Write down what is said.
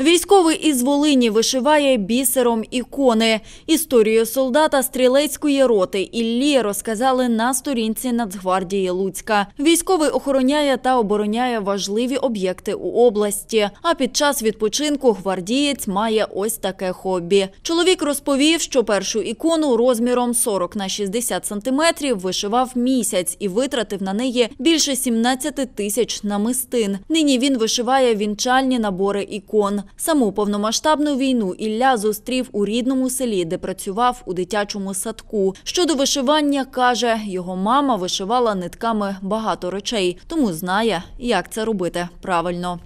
Військовий із Волині вишиває бісером ікони. Історію солдата стрілецької роти Іллі розказали на сторінці Нацгвардії Луцька. Військовий охороняє та обороняє важливі об'єкти у області. А під час відпочинку гвардієць має ось таке хобі. Чоловік розповів, що першу ікону розміром 40 на 60 сантиметрів вишивав місяць і витратив на неї більше 17 тисяч намистин. Нині він вишиває вінчальні набори ікон. Саму повномасштабну війну Ілля зустрів у рідному селі, де працював у дитячому садку. Щодо вишивання, каже, його мама вишивала нитками багато речей, тому знає, як це робити правильно.